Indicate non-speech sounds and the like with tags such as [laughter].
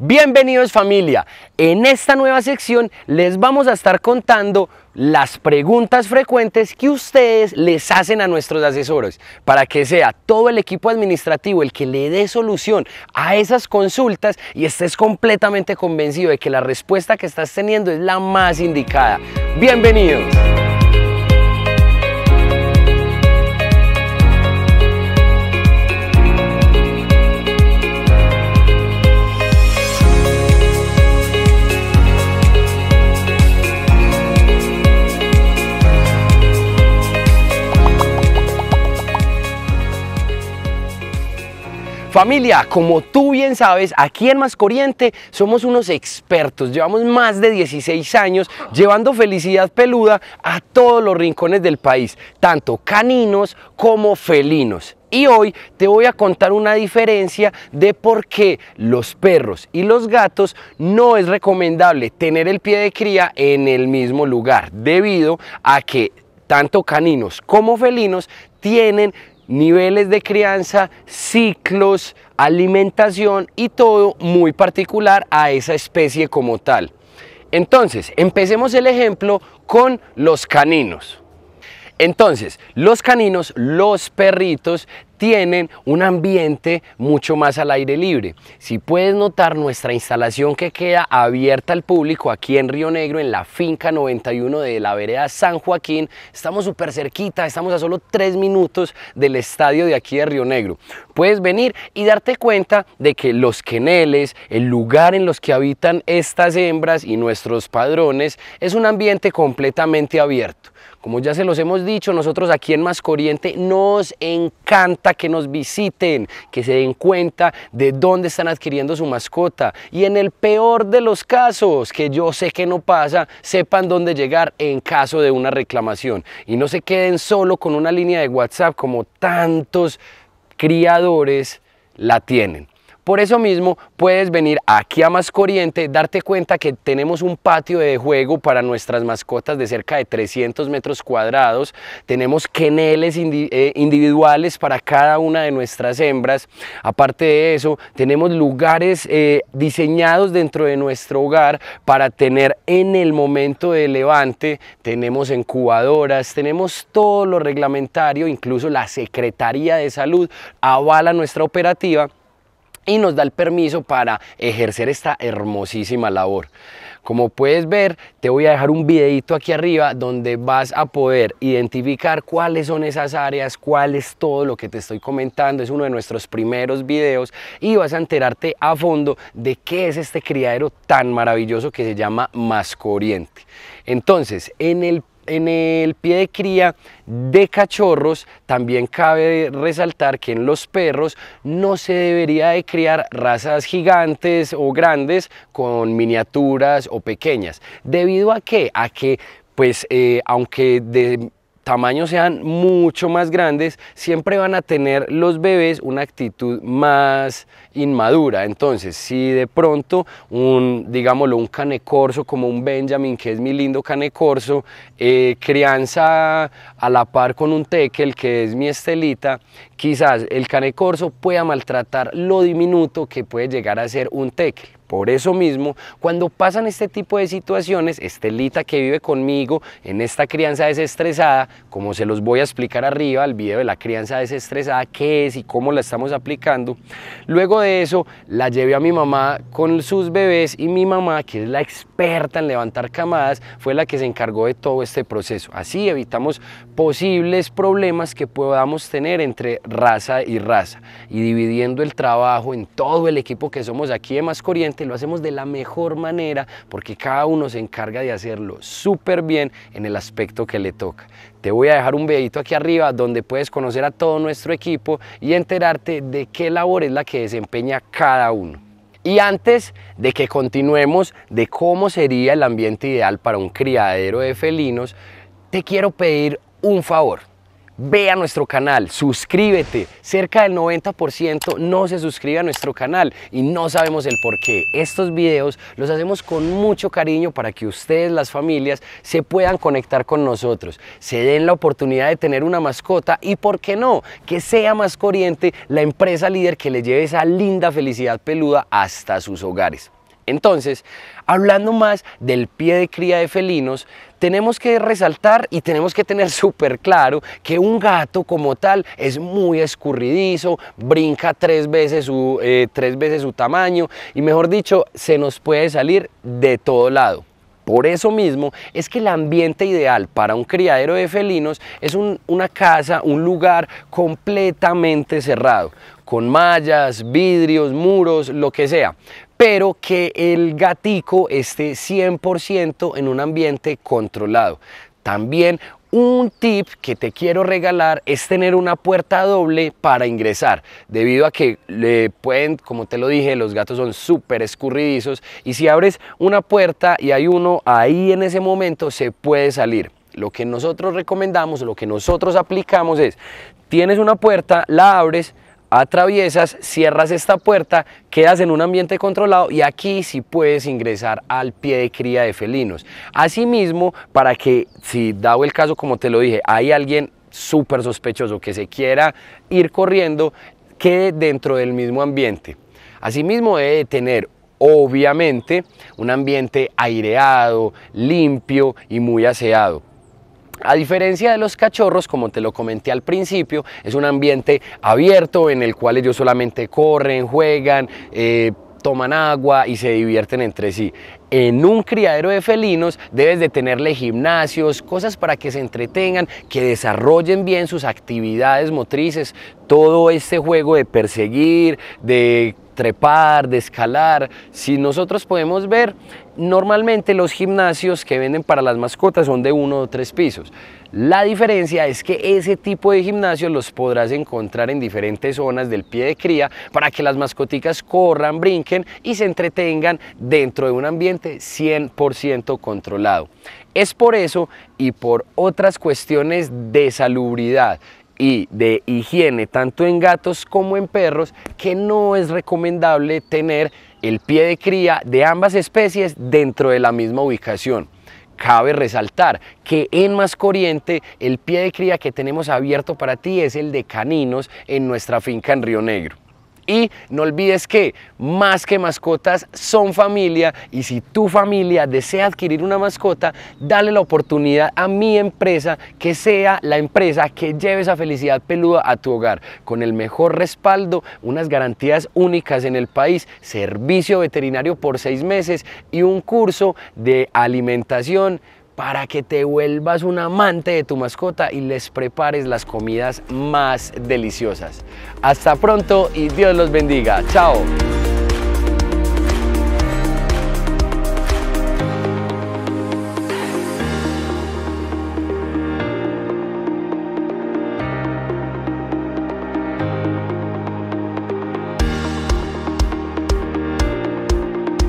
Bienvenidos familia, en esta nueva sección les vamos a estar contando las preguntas frecuentes que ustedes les hacen a nuestros asesores para que sea todo el equipo administrativo el que le dé solución a esas consultas y estés completamente convencido de que la respuesta que estás teniendo es la más indicada. Bienvenidos. Familia, como tú bien sabes, aquí en Mascoriente somos unos expertos. Llevamos más de 16 años llevando felicidad peluda a todos los rincones del país, tanto caninos como felinos. Y hoy te voy a contar una diferencia de por qué los perros y los gatos no es recomendable tener el pie de cría en el mismo lugar, debido a que tanto caninos como felinos tienen niveles de crianza, ciclos, alimentación y todo muy particular a esa especie como tal. Entonces, empecemos el ejemplo con los caninos. Entonces, los caninos, los perritos, tienen un ambiente mucho más al aire libre. Si puedes notar nuestra instalación que queda abierta al público aquí en Río Negro, en la finca 91 de la vereda San Joaquín, estamos súper cerquita, estamos a solo tres minutos del estadio de aquí de Río Negro. Puedes venir y darte cuenta de que los queneles, el lugar en los que habitan estas hembras y nuestros padrones, es un ambiente completamente abierto. Como ya se los hemos dicho, nosotros aquí en Más Corriente nos encanta que nos visiten, que se den cuenta de dónde están adquiriendo su mascota y en el peor de los casos, que yo sé que no pasa, sepan dónde llegar en caso de una reclamación y no se queden solo con una línea de WhatsApp como tantos criadores la tienen. Por eso mismo puedes venir aquí a Mascoriente, darte cuenta que tenemos un patio de juego para nuestras mascotas de cerca de 300 metros cuadrados, tenemos queneles eh, individuales para cada una de nuestras hembras, aparte de eso tenemos lugares eh, diseñados dentro de nuestro hogar para tener en el momento de levante, tenemos incubadoras, tenemos todo lo reglamentario, incluso la Secretaría de Salud avala nuestra operativa y nos da el permiso para ejercer esta hermosísima labor. Como puedes ver, te voy a dejar un videito aquí arriba donde vas a poder identificar cuáles son esas áreas, cuál es todo lo que te estoy comentando. Es uno de nuestros primeros videos y vas a enterarte a fondo de qué es este criadero tan maravilloso que se llama Mascoriente. Entonces, en el en el pie de cría de cachorros también cabe resaltar que en los perros no se debería de criar razas gigantes o grandes con miniaturas o pequeñas. ¿Debido a qué? A que pues eh, aunque de tamaños sean mucho más grandes, siempre van a tener los bebés una actitud más inmadura. Entonces, si de pronto un, digámoslo, un canecorso como un Benjamin, que es mi lindo canecorso, eh, crianza a la par con un tekel, que es mi estelita, quizás el canecorso pueda maltratar lo diminuto que puede llegar a ser un tekel. Por eso mismo, cuando pasan este tipo de situaciones, Estelita que vive conmigo en esta crianza desestresada, como se los voy a explicar arriba, al video de la crianza desestresada, qué es y cómo la estamos aplicando. Luego de eso, la llevé a mi mamá con sus bebés y mi mamá, que es la experta en levantar camadas, fue la que se encargó de todo este proceso. Así evitamos posibles problemas que podamos tener entre raza y raza y dividiendo el trabajo en todo el equipo que somos aquí de Más lo hacemos de la mejor manera porque cada uno se encarga de hacerlo súper bien en el aspecto que le toca. Te voy a dejar un videito aquí arriba donde puedes conocer a todo nuestro equipo y enterarte de qué labor es la que desempeña cada uno. Y antes de que continuemos de cómo sería el ambiente ideal para un criadero de felinos, te quiero pedir un favor. Ve a nuestro canal, suscríbete. Cerca del 90% no se suscribe a nuestro canal y no sabemos el por qué. Estos videos los hacemos con mucho cariño para que ustedes, las familias, se puedan conectar con nosotros, se den la oportunidad de tener una mascota y, ¿por qué no? Que sea más corriente la empresa líder que les lleve esa linda felicidad peluda hasta sus hogares. Entonces, hablando más del pie de cría de felinos, tenemos que resaltar y tenemos que tener [laughs] súper claro que un gato como tal es muy escurridizo, brinca tres veces, su, eh, tres veces su tamaño y mejor dicho, se nos puede salir de todo lado. Por eso mismo es que el ambiente ideal para un criadero de felinos es una casa, un lugar completamente cerrado, con mallas, vidrios, muros, lo que sea pero que el gatico esté 100% en un ambiente controlado. También un tip que te quiero regalar es tener una puerta doble para ingresar, debido a que le pueden, como te lo dije, los gatos son súper escurridizos y si abres una puerta y hay uno ahí en ese momento se puede salir. Lo que nosotros recomendamos, lo que nosotros aplicamos es, tienes una puerta, la abres, atraviesas, cierras esta puerta, quedas en un ambiente controlado y aquí sí puedes ingresar al pie de cría de felinos. Asimismo, para que si dado el caso, como te lo dije, hay alguien súper sospechoso que se quiera ir corriendo, quede dentro del mismo ambiente. Asimismo debe tener obviamente un ambiente aireado, limpio y muy aseado. A diferencia de los cachorros, como te lo comenté al principio, es un ambiente abierto en el cual ellos solamente corren, juegan, eh, toman agua y se divierten entre sí. En un criadero de felinos debes de tenerle gimnasios, cosas para que se entretengan, que desarrollen bien sus actividades motrices, todo este juego de perseguir, de trepar, de escalar. Si nosotros podemos ver, Normalmente los gimnasios que venden para las mascotas son de uno o tres pisos. La diferencia es que ese tipo de gimnasios los podrás encontrar en diferentes zonas del pie de cría para que las mascoticas corran, brinquen y se entretengan dentro de un ambiente 100% controlado. Es por eso y por otras cuestiones de salubridad y de higiene tanto en gatos como en perros que no es recomendable tener el pie de cría de ambas especies dentro de la misma ubicación. Cabe resaltar que en Mascoriente el pie de cría que tenemos abierto para ti es el de caninos en nuestra finca en Río Negro. Y no olvides que más que mascotas son familia y si tu familia desea adquirir una mascota, dale la oportunidad a mi empresa que sea la empresa que lleve esa felicidad peluda a tu hogar con el mejor respaldo, unas garantías únicas en el país, servicio veterinario por seis meses y un curso de alimentación para que te vuelvas un amante de tu mascota y les prepares las comidas más deliciosas. Hasta pronto y Dios los bendiga. Chao.